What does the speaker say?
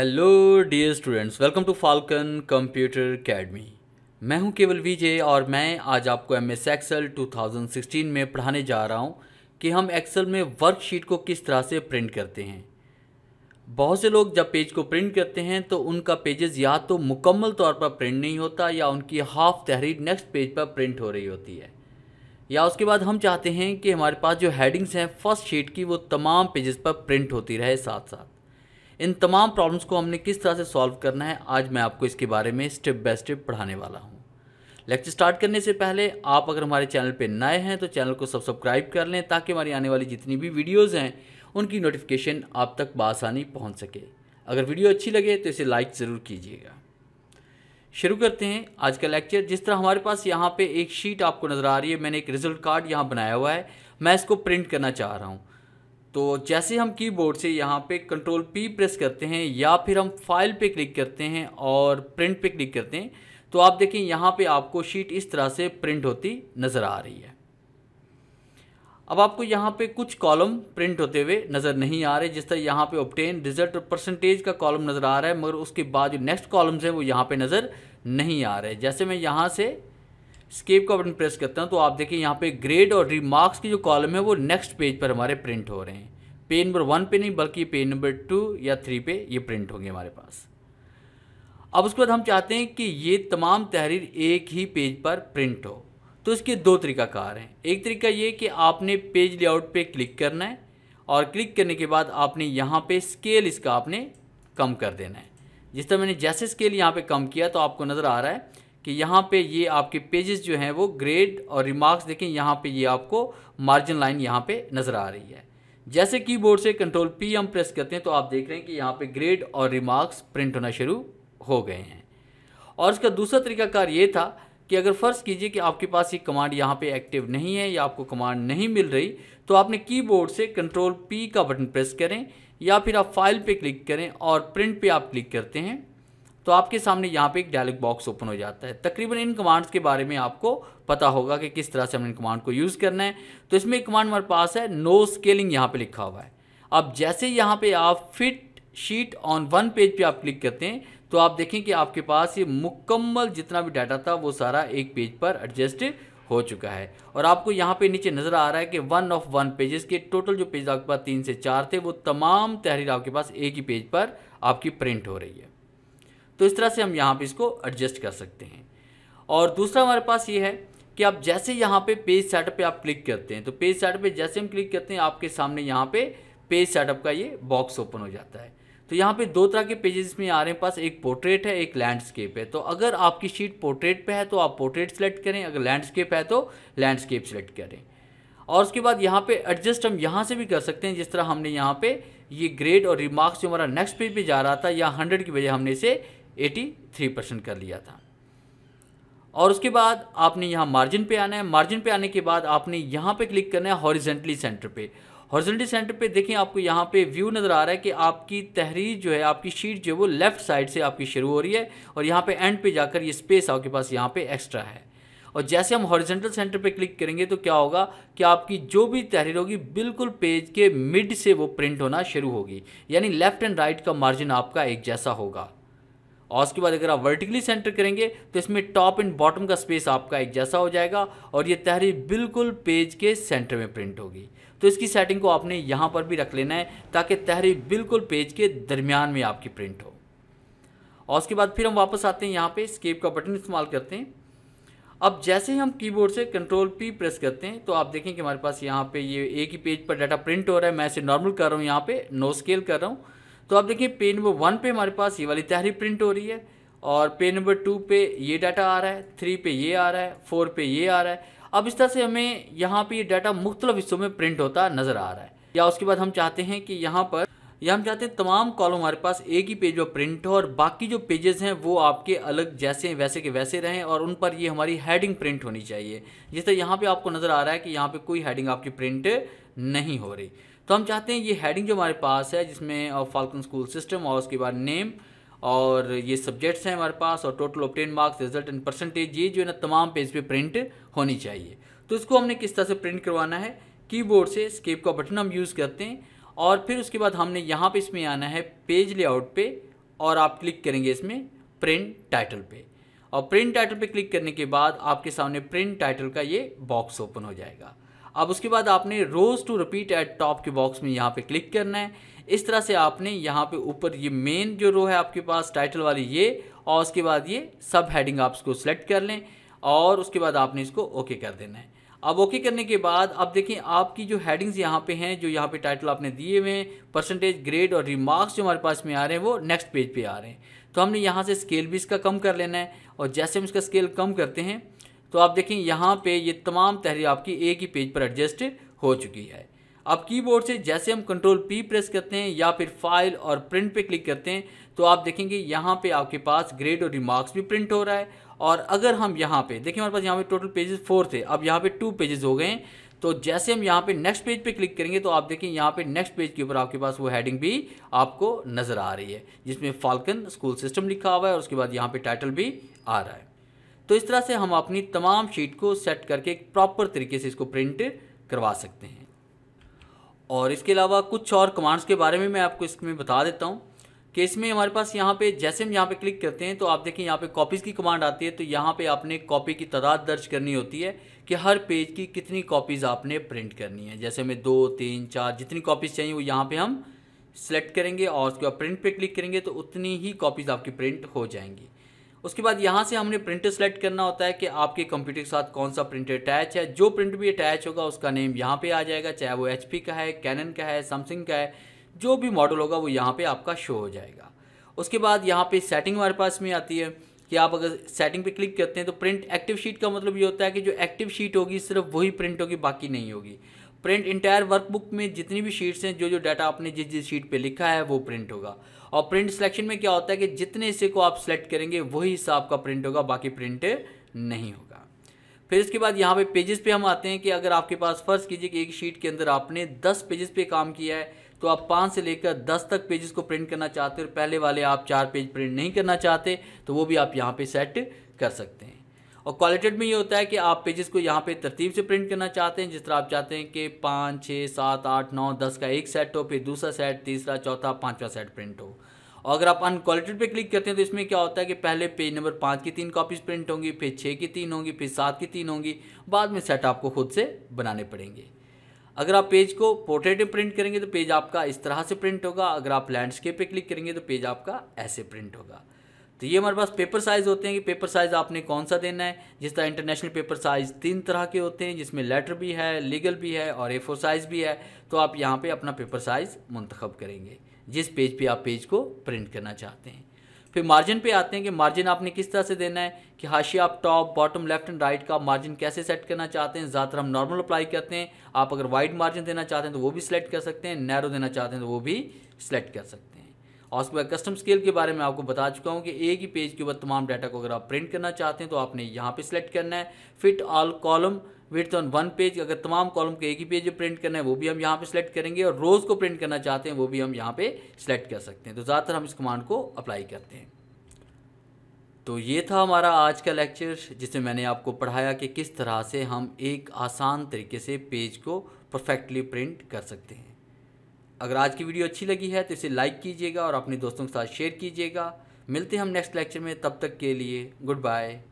hello dear students welcome to Falcon computer academy मैं हूं केवल विजय और मैं आज आपको एम एस एक्सल टू में पढ़ाने जा रहा हूं कि हम एक्सेल में वर्कशीट को किस तरह से प्रिंट करते हैं बहुत से लोग जब पेज को प्रिंट करते हैं तो उनका पेजेस या तो मुकम्मल तौर पर प्रिंट नहीं होता या उनकी हाफ तहरीर नेक्स्ट पेज पर प्रिंट हो रही होती है या उसके बाद हम चाहते हैं कि हमारे पास जो हेडिंग्स हैं फर्स्ट शीट की वो तमाम पेजेस पर प्रिंट होती रहे साथ साथ इन तमाम प्रॉब्लम्स को हमने किस तरह से सॉल्व करना है आज मैं आपको इसके बारे में स्टेप बाय स्टेप पढ़ाने वाला हूँ लेक्चर स्टार्ट करने से पहले आप अगर हमारे चैनल पर नए हैं तो चैनल को सब्सक्राइब कर लें ताकि हमारी आने वाली जितनी भी वीडियोज़ हैं उनकी नोटिफिकेशन आप तक बसानी पहुँच सके अगर वीडियो अच्छी लगे तो इसे लाइक ज़रूर कीजिएगा शुरू करते हैं आज का लेक्चर जिस तरह हमारे पास यहाँ पे एक शीट आपको नज़र आ रही है मैंने एक रिजल्ट कार्ड यहाँ बनाया हुआ है मैं इसको प्रिंट करना चाह रहा हूँ तो जैसे हम कीबोर्ड से यहाँ पे कंट्रोल पी प्रेस करते हैं या फिर हम फाइल पे क्लिक करते हैं और प्रिंट पे क्लिक करते हैं तो आप देखें यहाँ पे आपको शीट इस तरह से प्रिंट होती नज़र आ रही है अब आपको यहाँ पे कुछ कॉलम प्रिंट होते हुए नज़र नहीं आ रहे जिस तरह यहाँ पे ऑप्टेन रिजल्ट और परसेंटेज का कॉलम नज़र आ रहा है मगर उसके बाद जो नेक्स्ट कॉलम्स हैं वो यहाँ पर नज़र नहीं आ रहे जैसे मैं यहाँ से स्केप का बटन प्रेस करता हूँ तो आप देखिए यहाँ पे ग्रेड और रिमार्क्स की जो कॉलम है वो नेक्स्ट पेज पर हमारे प्रिंट हो रहे हैं पेज नंबर वन पे नहीं बल्कि पेज नंबर टू या थ्री पे ये प्रिंट होंगे हमारे पास अब उसके बाद हम चाहते हैं कि ये तमाम तहरीर एक ही पेज पर प्रिंट हो तो इसके दो तरीकाकार हैं एक तरीका ये कि आपने पेज लेआउट पे क्लिक करना है और क्लिक करने के बाद आपने यहाँ पर स्केल इसका आपने कम कर देना है जिस तरह मैंने जैसे स्केल यहाँ पर कम किया तो आपको नज़र आ रहा है कि यहाँ पे ये आपके पेजेस जो हैं वो ग्रेड और रिमार्क्स देखें यहाँ पे ये आपको मार्जिन लाइन यहाँ पे नज़र आ रही है जैसे कीबोर्ड से कंट्रोल पी हम प्रेस करते हैं तो आप देख रहे हैं कि यहाँ पे ग्रेड और रिमार्क्स प्रिंट होना शुरू हो गए हैं और इसका दूसरा तरीकाकार ये था कि अगर फ़र्ज़ कीजिए कि आपके पास ये कमांड यहाँ पर एक्टिव नहीं है या आपको कमांड नहीं मिल रही तो आपने की से कंट्रोल पी का बटन प्रेस करें या फिर आप फाइल पर क्लिक करें और प्रिंट पर आप क्लिक करते हैं तो आपके सामने यहाँ पे एक डायलॉग बॉक्स ओपन हो जाता है तकरीबन इन कमांड्स के बारे में आपको पता होगा कि किस तरह से हमने इन कमांड को यूज़ करना है तो इसमें एक कमांड हमारे पास है नो स्केलिंग यहाँ पे लिखा हुआ है अब जैसे यहाँ पे आप fit sheet on one page पे आप क्लिक करते हैं तो आप देखें कि आपके पास ये मुकम्मल जितना भी डाटा था वो सारा एक पेज पर एडजस्ट हो चुका है और आपको यहाँ पे नीचे नज़र आ रहा है कि वन ऑफ वन पेजेस के टोटल जो पेज आपके पास तीन से चार थे वो तमाम तहरीर आपके पास एक ही पेज पर आपकी प्रिंट हो रही है तो इस तरह से हम यहाँ पे इसको एडजस्ट कर सकते हैं और दूसरा हमारे पास ये है कि आप जैसे यहाँ पे पेज सेटअप पे आप क्लिक करते हैं तो पेज सेटअप पे जैसे हम क्लिक करते हैं आपके सामने यहाँ पे पेज सेटअप का ये बॉक्स ओपन हो जाता है तो यहाँ पे दो तरह के पेजेस में आ रहे हैं पास एक पोर्ट्रेट है एक लैंडस्केप है तो अगर आपकी शीट पोर्ट्रेट पे है तो आप पोर्ट्रेट सेलेक्ट करें अगर लैंडस्केप है तो लैंडस्केप सेलेक्ट करें और उसके बाद यहाँ पे एडजस्ट हम यहाँ से भी कर सकते हैं जिस तरह हमने यहाँ पे ये ग्रेड और रिमार्क्स जो हमारा नेक्स्ट पेज पे जा रहा था या हंड्रेड की वजह हमने इसे 83 परसेंट कर लिया था और उसके बाद आपने यहाँ मार्जिन पे आना है मार्जिन पे आने के बाद आपने यहाँ पे क्लिक करना है हॉरिजेंटली सेंटर पे हॉरिजेंटली सेंटर पे देखें आपको यहाँ पे व्यू नज़र आ रहा है कि आपकी तहरीर जो है आपकी शीट जो है वो लेफ़्ट साइड से आपकी शुरू हो रही है और यहाँ पे एंड पे जाकर ये स्पेस आपके पास यहाँ पे एक्स्ट्रा है और जैसे हम हॉरिजेंटल सेंटर पे क्लिक करेंगे तो क्या होगा कि आपकी जो भी तहरीर होगी बिल्कुल पेज के मिड से वो प्रिंट होना शुरू होगी यानी लेफ़्ट एंड राइट का मार्जिन आपका एक जैसा होगा और उसके बाद अगर आप वर्टिकली सेंटर करेंगे तो इसमें टॉप एंड बॉटम का स्पेस आपका एक जैसा हो जाएगा और ये तहरीर बिल्कुल पेज के सेंटर में प्रिंट होगी तो इसकी सेटिंग को आपने यहाँ पर भी रख लेना है ताकि तहरीर बिल्कुल पेज के दरमियान में आपकी प्रिंट हो और उसके बाद फिर हम वापस आते हैं यहाँ पर स्केप का बटन इस्तेमाल करते हैं अब जैसे ही हम कीबोर्ड से कंट्रोल पी प्रेस करते हैं तो आप देखें कि हमारे पास यहाँ पे ये एक ही पेज पर डाटा प्रिंट हो रहा है मैं इसे नॉर्मल कर रहा हूँ यहाँ पे नो स्केल कर रहा हूँ तो आप देखिए पेज नंबर वन पे हमारे पास ये वाली तहरी प्रिंट हो रही है और पेज नंबर टू पे ये डाटा आ रहा है थ्री पे ये आ रहा है फोर पे ये आ रहा है अब इस तरह से हमें यहाँ पे ये डाटा मुख्तलिफ हिस्सों में प्रिंट होता नज़र आ रहा है या उसके बाद हम चाहते हैं कि यहाँ पर या हम चाहते हैं तमाम कॉलम हमारे पास एक ही पेज पर प्रिंट हो और बाकी जो पेजेस हैं वो आपके अलग जैसे वैसे के वैसे रहें और उन पर ये हमारी हेडिंग प्रिंट होनी चाहिए जिस तरह यहाँ पे आपको नज़र आ रहा है कि यहाँ पे कोई हेडिंग आपकी प्रिंट नहीं हो रही तो हम चाहते हैं ये हेडिंग जो हमारे पास है जिसमें फाल्कन स्कूल सिस्टम और उसके बाद नेम और ये सब्जेक्ट्स हैं हमारे पास और total obtain marks result and percentage ये जो है ना तमाम पेज पे प्रिंट होनी चाहिए तो इसको हमने किस तरह से प्रिंट करवाना है कीबोर्ड से स्केप का बटन हम यूज़ करते हैं और फिर उसके बाद हमने यहाँ पे इसमें आना है पेज लेआउट पे और आप क्लिक करेंगे इसमें प्रिंट टाइटल पे और प्रिंट टाइटल पे क्लिक करने के बाद आपके सामने प्रिंट टाइटल का ये बॉक्स ओपन हो जाएगा अब उसके बाद आपने rows to repeat at top के बॉक्स में यहाँ पे क्लिक करना है इस तरह से आपने यहाँ पे ऊपर ये मेन जो रो है आपके पास टाइटल वाली ये और उसके बाद ये सब हेडिंग आप इसको सेलेक्ट कर लें और उसके बाद आपने इसको ओके कर देना है अब ओके करने के बाद अब देखें आपकी जो हेडिंग्स यहाँ पे हैं जो यहाँ पे टाइटल आपने दिए हुए हैं परसेंटेज ग्रेड और रिमार्क्स जो हमारे पास में आ रहे हैं वो नेक्स्ट पेज पे आ रहे हैं तो हमने यहाँ से स्केल भी इसका कम कर लेना है और जैसे हम इसका स्केल कम करते हैं तो आप देखें यहाँ पे ये तमाम तहरीर आपकी एक ही पेज पर एडजस्ट हो चुकी है अब कीबोर्ड से जैसे हम कंट्रोल पी प्रेस करते हैं या फिर फाइल और प्रिंट पे क्लिक करते हैं तो आप देखेंगे यहाँ पे आपके पास ग्रेड और रिमार्क्स भी प्रिंट हो रहा है और अगर हम यहाँ पे देखें हमारे पास यहाँ पे टोटल पेजेस फोर थे अब यहाँ पे टू पेजेस हो गए हैं तो जैसे हम यहाँ पे नेक्स्ट पेज पे क्लिक करेंगे तो आप देखें यहाँ पे नेक्स्ट पेज के ऊपर आपके पास वो हैडिंग भी आपको नज़र आ रही है जिसमें फाल्कन स्कूल सिस्टम लिखा हुआ है और उसके बाद यहाँ पे टाइटल भी आ रहा है तो इस तरह से हम अपनी तमाम शीट को सेट करके एक प्रॉपर तरीके से इसको प्रिंट करवा सकते हैं और इसके अलावा कुछ और कमांड्स के बारे में मैं आपको इसमें बता देता हूँ कि इसमें हमारे पास यहाँ पे जैसे हम यहाँ पे क्लिक करते हैं तो आप देखें यहाँ पे कॉपीज़ की कमांड आती है तो यहाँ पे आपने कॉपी की तादाद दर्ज करनी होती है कि हर पेज की कितनी कॉपीज़ आपने प्रिंट करनी है जैसे हमें दो तीन चार जितनी कॉपीज़ चाहिए वो यहाँ पे हम सेलेक्ट करेंगे और उसके बाद प्रिंट पे क्लिक करेंगे तो उतनी ही कॉपीज़ आपकी प्रिंट हो जाएंगी उसके बाद यहाँ से हमने प्रिंटर सेलेक्ट करना होता है कि आपके कंप्यूटर के साथ कौन सा प्रिंटर अटैच है जो प्रिंट भी अटैच होगा उसका नेम यहाँ पे आ जाएगा चाहे वो एच का है कैनन का है सैमसंग का है जो भी मॉडल होगा वो यहाँ पे आपका शो हो जाएगा उसके बाद यहाँ पे सेटिंग हमारे पास में आती है कि आप अगर सेटिंग पे क्लिक करते हैं तो प्रिंट एक्टिव शीट का मतलब ये होता है कि जो एक्टिव शीट होगी सिर्फ वही प्रिंट होगी बाकी नहीं होगी प्रिंट इंटायर वर्कबुक में जितनी भी शीट्स हैं जो जो डाटा आपने जिस जिस शीट पे लिखा है वो प्रिंट होगा और प्रिंट सिलेक्शन में क्या होता है कि जितने हिस्से को आप सेलेक्ट करेंगे वही हिस्सा आपका प्रिंट होगा बाकी प्रिंट नहीं होगा फिर इसके बाद यहाँ पे पेजेस पे हम आते हैं कि अगर आपके पास फर्ज कीजिए कि एक शीट के अंदर आपने दस पेजेस पे काम किया है तो आप पाँच से लेकर दस तक पेजेस को प्रिंट करना चाहते हो और पहले वाले आप चार पेज प्रिंट नहीं करना चाहते तो वो भी आप यहाँ पर सेट कर सकते हैं और क्वालिटेड में ये होता है कि आप पेजेस को यहाँ पे तरतीब से प्रिंट करना चाहते हैं जिस तरह आप चाहते हैं कि पाँच छः सात आठ नौ दस का एक सेट हो फिर दूसरा सेट तीसरा चौथा पाँचवा सेट प्रिंट हो और अगर आप अनक्वालिटेड पे क्लिक करते हैं तो इसमें क्या होता है कि पहले पेज नंबर पाँच की तीन कॉपीज़ प्रिंट होंगी फिर छः की तीन होंगी फिर सात की तीन होंगी बाद में सेट आपको खुद से बनाने पड़ेंगे अगर आप पेज को पोर्ट्रेट में प्रिंट करेंगे तो पेज आपका इस तरह से प्रिंट होगा अगर आप लैंडस्केप पे क्लिक करेंगे तो पेज आपका ऐसे प्रिंट होगा तो ये हमारे पास पेपर साइज़ होते हैं कि पेपर साइज़ आपने कौन सा देना है जिस तरह इंटरनेशनल पेपर साइज़ तीन तरह के होते हैं जिसमें लेटर भी है लीगल भी है और ए फोर साइज़ भी है तो आप यहाँ पे अपना पेपर साइज़ मंतखब करेंगे जिस पेज पे आप पेज को प्रिंट करना चाहते हैं फिर मार्जिन पे आते हैं कि मार्जिन आपने किस तरह से देना है कि हाशिया आप top bottom left and right का मार्जिन कैसे सेट करना चाहते हैं ज़्यादातर हम नॉर्मल अप्लाई करते हैं आप अगर वाइड मार्जिन देना चाहते हैं तो वो भी सिलेक्ट कर सकते हैं नैरो देना चाहते हैं तो वो भी सिलेक्ट कर सकते हैं और उसके बाद कस्टम स्केल के बारे में आपको बता चुका हूँ कि एक ही पेज के ऊपर तमाम डाटा को अगर आप प्रिंट करना चाहते हैं तो आपने यहाँ पे सिलेक्ट करना है fit all column with on one page अगर तमाम कॉलम को एक ही पेज प्रिंट करना है वो भी हम यहाँ पे सिलेक्ट करेंगे और रोज़ को प्रिंट करना चाहते हैं वो भी हम यहाँ पे सिलेक्ट कर सकते हैं तो ज़्यादातर हम इस कमांड को अप्लाई करते हैं तो ये था हमारा आज का लेक्चर जिसमें मैंने आपको पढ़ाया कि किस तरह से हम एक आसान तरीके से पेज को परफेक्टली प्रिंट कर सकते हैं अगर आज की वीडियो अच्छी लगी है तो इसे लाइक कीजिएगा और अपने दोस्तों के साथ शेयर कीजिएगा मिलते हैं हम नेक्स्ट लेक्चर में तब तक के लिए गुड बाय